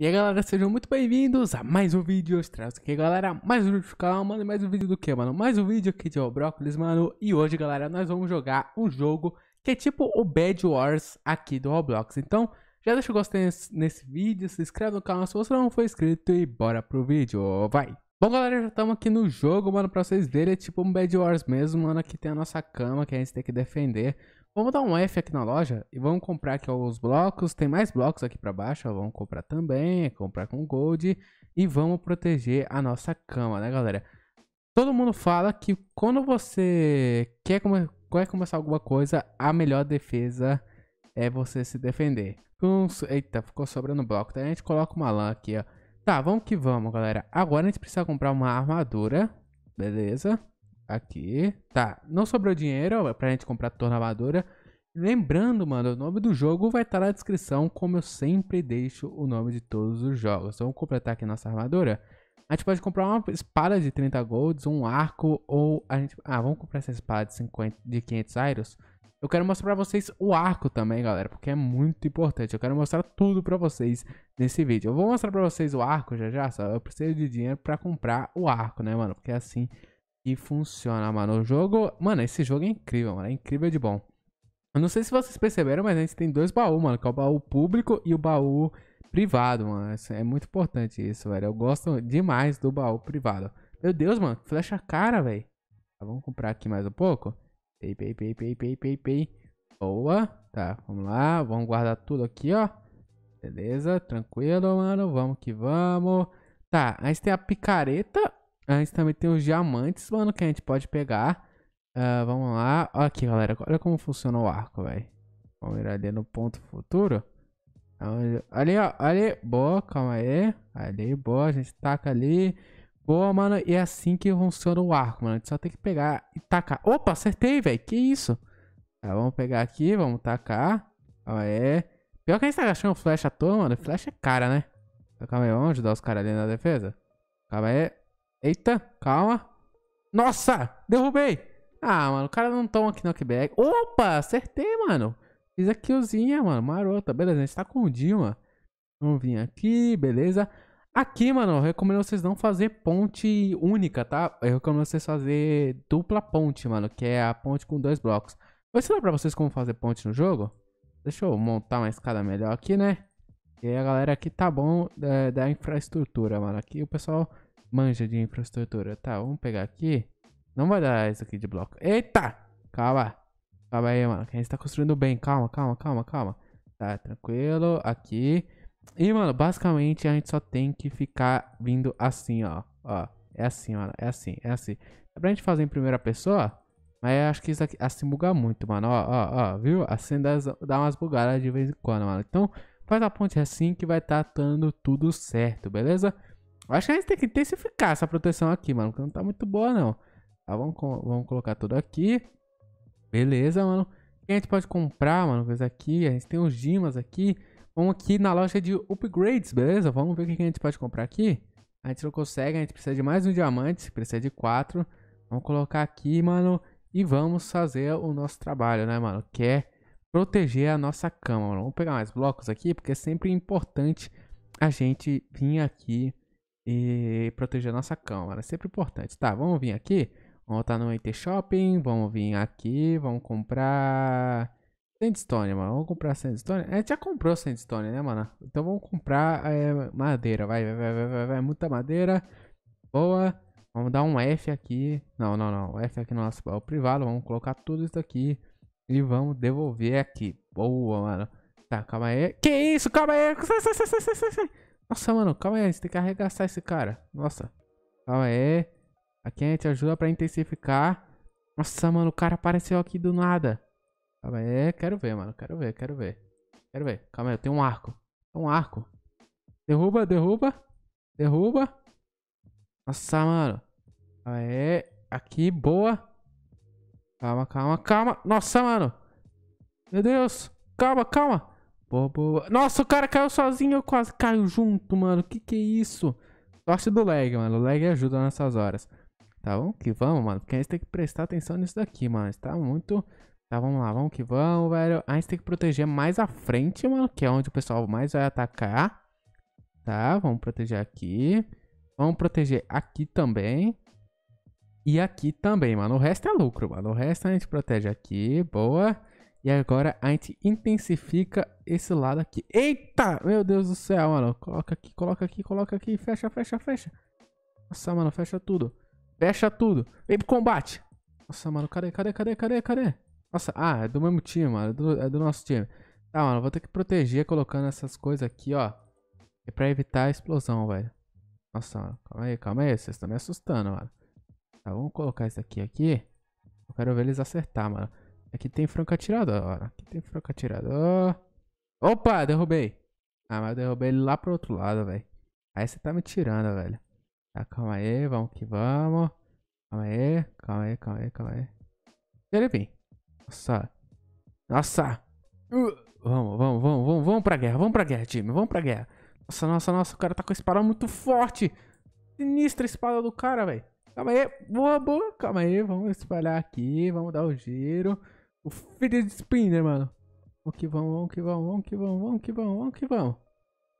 E aí galera, sejam muito bem-vindos a mais um vídeo, eu traz aqui galera, mais um vídeo do canal, mano, mais um vídeo do que, mano? Mais um vídeo aqui de Roblox, mano, e hoje galera, nós vamos jogar um jogo que é tipo o Bad Wars aqui do Roblox, então já deixa o gostei nesse vídeo, se inscreve no canal se você não for inscrito e bora pro vídeo, vai! Bom, galera, já estamos aqui no jogo, mano, pra vocês verem, é tipo um Bad Wars mesmo, mano, aqui tem a nossa cama que a gente tem que defender. Vamos dar um F aqui na loja e vamos comprar aqui alguns blocos, tem mais blocos aqui pra baixo, ó, vamos comprar também, comprar com gold e vamos proteger a nossa cama, né, galera? Todo mundo fala que quando você quer, come quer começar alguma coisa, a melhor defesa é você se defender. Eita, ficou sobrando bloco, então a gente coloca uma lã aqui, ó. Tá, vamos que vamos, galera. Agora a gente precisa comprar uma armadura. Beleza. Aqui. Tá, não sobrou dinheiro pra gente comprar toda a armadura. Lembrando, mano, o nome do jogo vai estar tá na descrição, como eu sempre deixo o nome de todos os jogos. Então, vamos completar aqui nossa armadura. A gente pode comprar uma espada de 30 golds, um arco, ou a gente... Ah, vamos comprar essa espada de, 50, de 500 iros. Eu quero mostrar pra vocês o arco também, galera, porque é muito importante. Eu quero mostrar tudo pra vocês nesse vídeo. Eu vou mostrar pra vocês o arco já já, só eu preciso de dinheiro pra comprar o arco, né, mano? Porque é assim que funciona, mano. O jogo... Mano, esse jogo é incrível, mano. É incrível de bom. Eu não sei se vocês perceberam, mas a gente tem dois baús, mano. Que é o baú público e o baú privado, mano. É muito importante isso, velho. Eu gosto demais do baú privado. Meu Deus, mano, flecha cara, velho. Tá, vamos comprar aqui mais um pouco. Pei, pei, pei, pei, pei, pei, pei. Boa. Tá, vamos lá. Vamos guardar tudo aqui, ó. Beleza, tranquilo, mano. Vamos que vamos. Tá, a gente tem a picareta. A gente também tem os diamantes, mano, que a gente pode pegar. Uh, vamos lá. aqui, galera. Olha como funciona o arco, velho. Vamos ir ali no ponto futuro. Ali, ó. Ali, boa, calma aí. Ali, boa. A gente taca ali. Boa, mano. E é assim que funciona o arco, mano. A gente só tem que pegar e tacar. Opa, acertei, velho. Que isso? Tá, vamos pegar aqui, vamos tacar. Calma aí. Pior que a gente tá gastando flecha à toa, mano. Flecha é cara, né? Então, calma aí, vamos ajudar os caras ali na defesa. Calma aí. Eita, calma. Nossa, derrubei. Ah, mano, o cara não toma aqui knockback. Opa, acertei, mano. Fiz a killzinha, mano, marota. Beleza, a gente tá com o Dima. Vamos vir aqui, beleza. Aqui, mano, eu recomendo vocês não fazer ponte única, tá? Eu recomendo vocês fazer dupla ponte, mano, que é a ponte com dois blocos. Vou ensinar pra vocês como fazer ponte no jogo. Deixa eu montar uma escada melhor aqui, né? E aí a galera aqui tá bom da, é, da infraestrutura, mano. Aqui o pessoal manja de infraestrutura. Tá, vamos pegar aqui. Não vai dar isso aqui de bloco. Eita! Calma. Calma aí, mano. Que a gente tá construindo bem. Calma, calma, calma, calma. Tá, tranquilo. Aqui. E, mano, basicamente a gente só tem que ficar vindo assim, ó. Ó. É assim, mano. É assim, é assim. Dá pra gente fazer em primeira pessoa? Mas eu acho que isso aqui assim buga muito, mano. Ó, ó, ó. Viu? Assim dá, dá umas bugadas de vez em quando, mano. Então, faz a ponte é assim que vai estar tá dando tudo certo, beleza? Eu acho que a gente tem que intensificar essa proteção aqui, mano. Porque não tá muito boa, não. Tá, vamos, vamos colocar tudo aqui. Beleza, mano. Quem a gente pode comprar, mano? Coisa aqui. A gente tem os Dimas aqui. Vamos aqui na loja de upgrades, beleza? Vamos ver o que a gente pode comprar aqui. A gente não consegue, a gente precisa de mais um diamante. Precisa de quatro. Vamos colocar aqui, mano. E vamos fazer o nosso trabalho, né, mano? Que é proteger a nossa cama, mano. Vamos pegar mais blocos aqui, porque é sempre importante a gente vir aqui e proteger a nossa cama, mano. É sempre importante. Tá, vamos vir aqui. Vamos voltar no IT Shopping, vamos vir aqui, vamos comprar Sandstone, mano. Vamos comprar Sandstone. A gente já comprou Sandstone, né, mano? Então vamos comprar é, madeira, vai, vai, vai, vai, vai, muita madeira. Boa. Vamos dar um F aqui. Não, não, não. O F aqui no nosso o privado. Vamos colocar tudo isso aqui. E vamos devolver aqui. Boa, mano. Tá, calma aí. Que isso? Calma aí. Nossa, mano. Calma aí. gente tem que arregaçar esse cara. Nossa. Calma aí. Aqui a gente ajuda pra intensificar. Nossa, mano, o cara apareceu aqui do nada. Calma aí, é, quero ver, mano. Quero ver, quero ver. Quero ver. Calma aí, eu tenho um arco. Um arco. Derruba, derruba. Derruba. Nossa, mano. Calma aí. É, aqui, boa. Calma, calma, calma. Nossa, mano. Meu Deus. Calma, calma. Boa, boa. Nossa, o cara caiu sozinho. Eu quase caio junto, mano. Que que é isso? Sorte do lag, mano. O lag ajuda nessas horas. Tá bom? Que vamos, mano. Porque a gente tem que prestar atenção nisso daqui, mano. Tá muito... Tá, vamos lá. Vamos que vamos, velho. A gente tem que proteger mais à frente, mano. Que é onde o pessoal mais vai atacar. Tá? Vamos proteger aqui. Vamos proteger aqui também. E aqui também, mano. O resto é lucro, mano. O resto a gente protege aqui. Boa. E agora a gente intensifica esse lado aqui. Eita! Meu Deus do céu, mano. Coloca aqui, coloca aqui, coloca aqui. Fecha, fecha, fecha. Nossa, mano. Fecha tudo. Fecha tudo. Vem pro combate. Nossa, mano, cadê, cadê, cadê, cadê, cadê? Nossa, ah, é do mesmo time, mano. É do, é do nosso time. Tá, mano, vou ter que proteger colocando essas coisas aqui, ó. É pra evitar a explosão, velho. Nossa, mano, calma aí, calma aí. Vocês estão me assustando, mano. Tá, vamos colocar isso aqui, aqui. Eu quero ver eles acertar, mano. Aqui tem franco atirador, mano. Aqui tem franco atirador. Opa, derrubei. Ah, mas derrubei ele lá pro outro lado, velho. Aí você tá me tirando, velho. Tá, calma aí, vamos que vamos. Calma aí, calma aí, calma aí, calma aí. Enfim. Nossa. Nossa. Uh, vamos, vamos, vamos, vamos, vamos pra guerra, vamos pra guerra, time, vamos pra guerra. Nossa, nossa, nossa, o cara tá com a espada muito forte. Sinistra a espada do cara, velho. Calma aí, boa, boa, calma aí, vamos espalhar aqui, vamos dar o um giro. O filho de Spinner, mano. Vamos que vamos, vamos que vamos, vamos que vamos, vamos que vamos, vamos que vamos.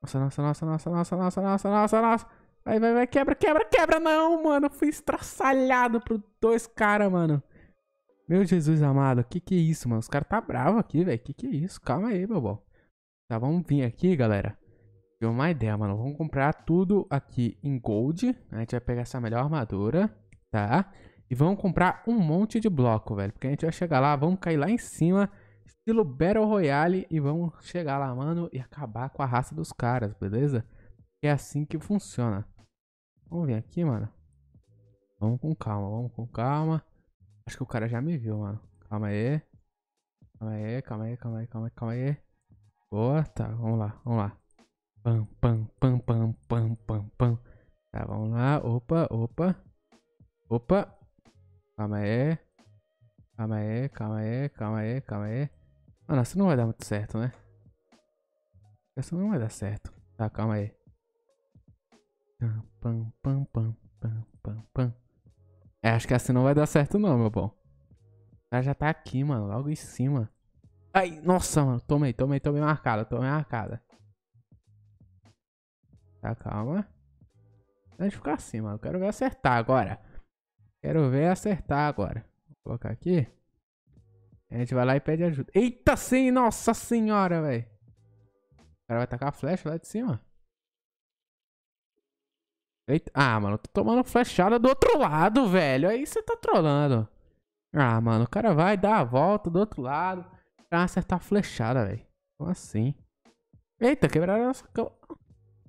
Nossa, nossa, nossa, nossa, nossa, nossa, nossa, nossa, nossa. Vai, vai, vai, quebra, quebra, quebra. Não, mano. Eu fui estraçalhado por dois caras, mano. Meu Jesus amado, que que é isso, mano? Os caras tá bravo aqui, velho. Que que é isso? Calma aí, meu bom. Tá, vamos vir aqui, galera. Deu uma ideia, mano. Vamos comprar tudo aqui em gold. A gente vai pegar essa melhor armadura, tá? E vamos comprar um monte de bloco, velho. Porque a gente vai chegar lá, vamos cair lá em cima, estilo Battle Royale. E vamos chegar lá, mano, e acabar com a raça dos caras, beleza? É assim que funciona. Vamos vir aqui, mano. Vamos com calma, vamos com calma. Acho que o cara já me viu, mano. Calma aí. Calma aí, calma aí, calma aí, calma aí, calma aí. Boa, tá, vamos lá, vamos lá. Pam, pam, pam, pam, pam, pam, pam. Tá, vamos lá. Opa, opa. Opa. Calma aí. Calma aí, calma aí, calma aí, calma aí. Mano, isso não vai dar muito certo, né? Isso não vai dar certo. Tá, calma aí. Pam, pam, pam, pam, pam, pam. É, acho que assim não vai dar certo não, meu bom. cara já tá aqui, mano, logo em cima. Ai, nossa, mano, tomei, tomei, tomei marcada, tomei marcada. Tá, calma. Deixa eu ficar assim, mano. Quero ver acertar agora. Quero ver acertar agora. Vou colocar aqui. A gente vai lá e pede ajuda. Eita, sim, nossa senhora, velho. O cara vai tacar a flecha lá de cima. Eita. Ah, mano, tô tomando flechada do outro lado, velho. Aí você tá trolando. Ah, mano, o cara vai dar a volta do outro lado pra acertar a flechada, velho. Como assim? Eita, quebraram a nossa cama.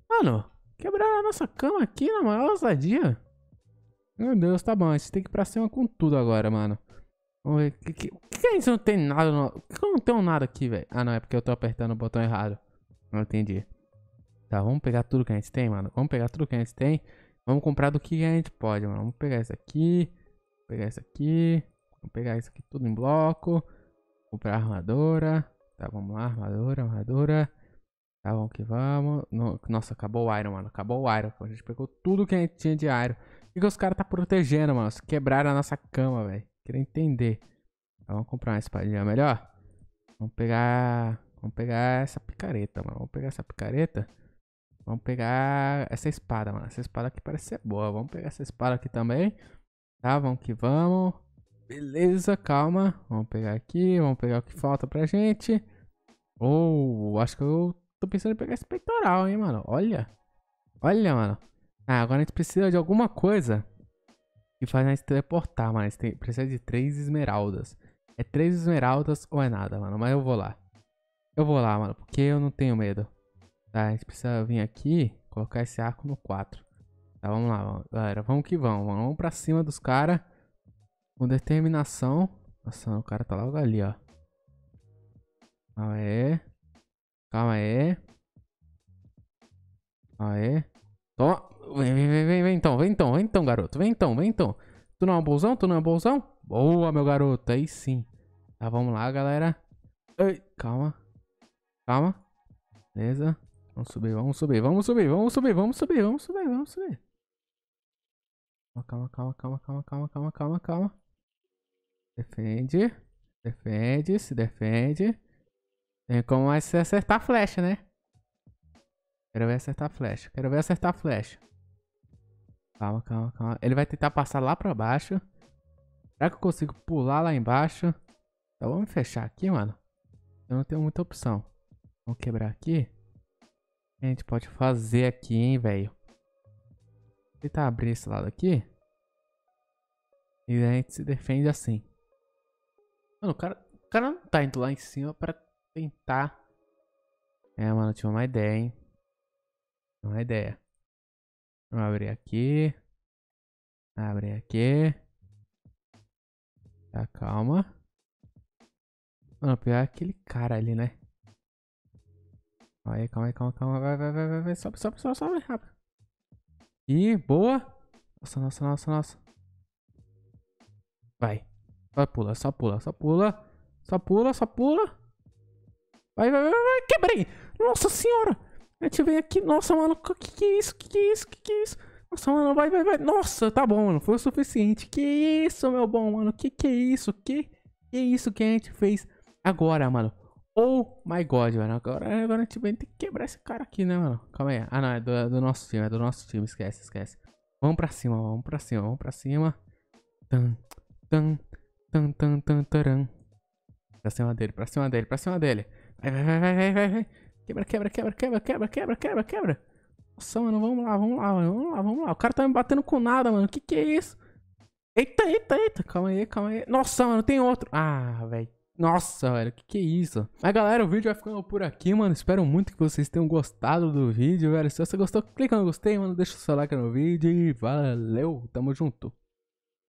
Mano, quebraram a nossa cama aqui na maior ousadia. Meu Deus, tá bom. A gente tem que ir pra cima com tudo agora, mano. Vamos ver. Por que, que, que a gente é não tem nada? No... Por que eu não tenho nada aqui, velho? Ah, não. É porque eu tô apertando o botão errado. Não entendi. Tá, vamos pegar tudo que a gente tem, mano. Vamos pegar tudo que a gente tem. Vamos comprar do que a gente pode, mano. Vamos pegar isso aqui. Pegar isso aqui. Vamos pegar isso aqui tudo em bloco. Comprar armadura. Tá, vamos lá. Armadura, armadura. Tá, vamos que vamos. Nossa, acabou o Iron, mano. Acabou o Iron. A gente pegou tudo que a gente tinha de Iron. O que, que os caras tá protegendo, mano? Se quebraram a nossa cama, velho. Queria entender. Tá, vamos comprar uma espadinha melhor. Vamos pegar... Vamos pegar essa picareta, mano. Vamos pegar essa picareta. Vamos pegar essa espada, mano. Essa espada aqui parece ser boa. Vamos pegar essa espada aqui também. Tá, vamos que vamos. Beleza, calma. Vamos pegar aqui, vamos pegar o que falta pra gente. Ou, oh, acho que eu tô pensando em pegar esse peitoral, hein, mano. Olha. Olha, mano. Ah, agora a gente precisa de alguma coisa que faz a gente teleportar, mano. A gente tem, precisa de três esmeraldas. É três esmeraldas ou é nada, mano. Mas eu vou lá. Eu vou lá, mano, porque eu não tenho medo. Tá, a gente precisa vir aqui, colocar esse arco no 4. Tá, vamos lá, galera. Vamos que vamos. Vamos pra cima dos caras. Com determinação. Nossa, o cara tá logo ali, ó. Calma aí. Calma aí. Calma aí. Toma. Vem, vem, vem, vem, vem então. Vem então, vem então, garoto. Vem então, vem então. Tu não é um bolsão? Tu não é um bolsão? Boa, meu garoto. Aí sim. Tá, vamos lá, galera. Ei, calma. Calma. Beleza. Vamos subir, vamos subir, vamos subir, vamos subir, vamos subir, vamos subir, vamos subir. Calma, calma, calma, calma, calma, calma, calma, calma. Defende. Defende, se defende. Tem como mais se acertar a flecha, né? Quero ver acertar a flecha. Quero ver acertar a flecha. Calma, calma, calma. Ele vai tentar passar lá pra baixo. Será que eu consigo pular lá embaixo? Então vamos fechar aqui, mano. Eu não tenho muita opção. Vamos quebrar aqui. A gente pode fazer aqui, hein, velho. Tentar tá abrir esse lado aqui. E a gente se defende assim. Mano, o cara, o cara não tá indo lá em cima pra tentar. É, mano, eu tinha uma ideia, hein. Uma ideia. Vamos abrir aqui. Abrir aqui. Tá, calma. Mano, pior é aquele cara ali, né? Vai aí, calma aí, calma, calma. Vai, vai, vai, vai, vai. Sobe, sobe, sobe, sobe, rápido. Ih, boa. Nossa, nossa, nossa, nossa. Vai. Só pula, só pula, só pula. Só pula, só pula. Vai, vai, vai, vai. Quebrei. Nossa senhora. a gente vem aqui. Nossa, mano. Que que é isso? Que que é isso? Que que é isso? Nossa, mano. Vai, vai, vai. Nossa, tá bom, mano. Foi o suficiente. Que isso, meu bom, mano. Que que é isso? Que que é isso que a gente fez agora, mano? Oh my god, mano. Agora, agora a gente vai ter que quebrar esse cara aqui, né, mano? Calma aí. Ah, não. É do, é do nosso time. É do nosso time. Esquece, esquece. Vamos pra cima, vamos pra cima, vamos pra cima. Tan, tan, tan, tan, tan, taran. Pra cima dele, pra cima dele, pra cima dele. Vai, vai, vai, vai, vai, vai. Quebra, quebra, quebra, quebra, quebra, quebra, quebra, quebra. Nossa, mano, vamos lá, vamos lá, Vamos lá, vamos lá. O cara tá me batendo com nada, mano. Que que é isso? Eita, eita, eita. Calma aí, calma aí. Nossa, mano, tem outro. Ah, velho. Nossa, velho, que que é isso? Mas galera, o vídeo vai ficando por aqui, mano. Espero muito que vocês tenham gostado do vídeo, velho. Se você gostou, clica no gostei, mano. Deixa o seu like no vídeo e valeu. Tamo junto.